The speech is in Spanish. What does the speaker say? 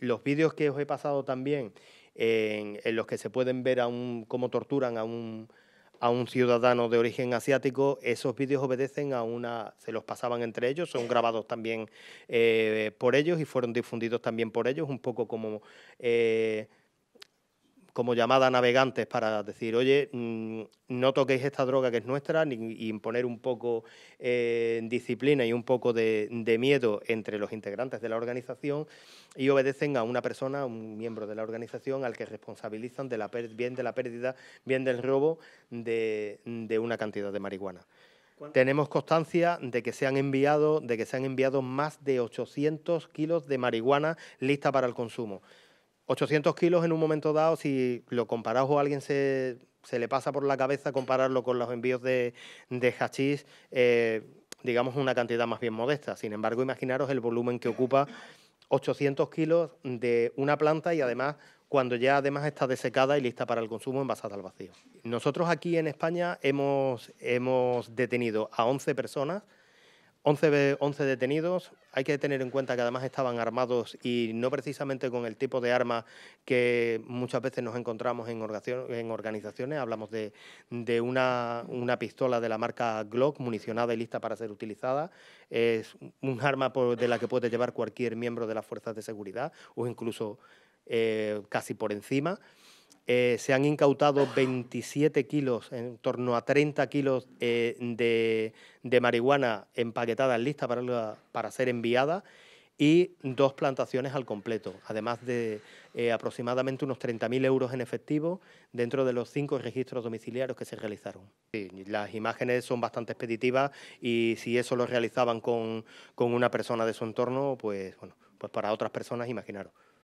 los vídeos que os he pasado también, en, los que se pueden ver a un, cómo torturan a un, a un ciudadano de origen asiático, esos vídeos obedecen a una, se los pasaban entre ellos, son grabados también eh, por ellos y fueron difundidos también por ellos, un poco como... Eh, como llamada navegantes para decir, oye, mm, no toquéis esta droga que es nuestra, ...ni imponer un poco eh, disciplina y un poco de, miedo entre los integrantes de la organización, y obedecen a una persona, un miembro de la organización, al que responsabilizan de la bien de la pérdida, bien del robo de, una cantidad de marihuana. Tenemos constancia de que se han enviado, de que se han enviado más de 800 kilos de marihuana lista para el consumo. 800 kilos en un momento dado, si lo comparas o alguien se, se, le pasa por la cabeza compararlo con los envíos de, de hachís, eh, digamos una cantidad más bien modesta. Sin embargo, imaginaros el volumen que ocupa 800 kilos de una planta y además cuando ya además está desecada y lista para el consumo envasada al vacío. Nosotros aquí en España hemos, hemos detenido a 11 personas 11, detenidos. Hay que tener en cuenta que además estaban armados y no precisamente con el tipo de arma que muchas veces nos encontramos en, organizaciones. Hablamos de, una, pistola de la marca Glock, municionada y lista para ser utilizada. Es un arma pues, de la que puede llevar cualquier miembro de las fuerzas de seguridad o incluso eh, casi por encima. Eh, se han incautado 27 kilos, en torno a 30 kilos eh, de, marihuana empaquetada en lista para, para ser enviada y dos plantaciones al completo, además de eh, aproximadamente unos 30.000 euros en efectivo dentro de los cinco registros domiciliarios que se realizaron. las imágenes son bastante expeditivas y si eso lo realizaban con, con una persona de su entorno, pues bueno, pues para otras personas imaginaros.